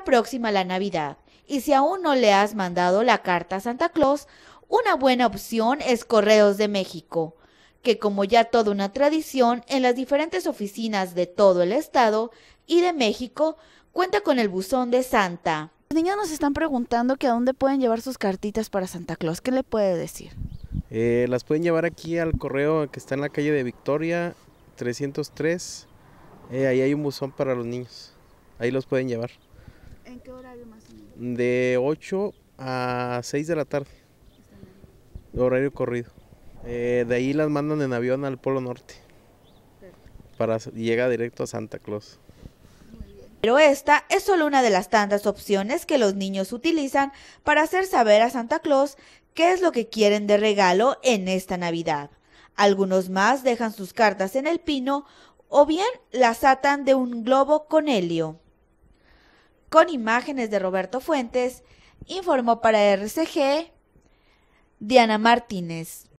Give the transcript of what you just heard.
próxima la Navidad y si aún no le has mandado la carta a Santa Claus, una buena opción es Correos de México, que como ya toda una tradición en las diferentes oficinas de todo el estado y de México, cuenta con el buzón de Santa. Los niños nos están preguntando que a dónde pueden llevar sus cartitas para Santa Claus. ¿Qué le puede decir? Eh, las pueden llevar aquí al correo que está en la calle de Victoria 303. Eh, ahí hay un buzón para los niños. Ahí los pueden llevar. ¿En qué horario más o menos? De 8 a 6 de la tarde. Horario corrido. Eh, de ahí las mandan en avión al Polo Norte. Para, llega directo a Santa Claus. Pero esta es solo una de las tantas opciones que los niños utilizan para hacer saber a Santa Claus qué es lo que quieren de regalo en esta Navidad. Algunos más dejan sus cartas en el pino o bien las atan de un globo con helio con imágenes de Roberto Fuentes, informó para RCG Diana Martínez.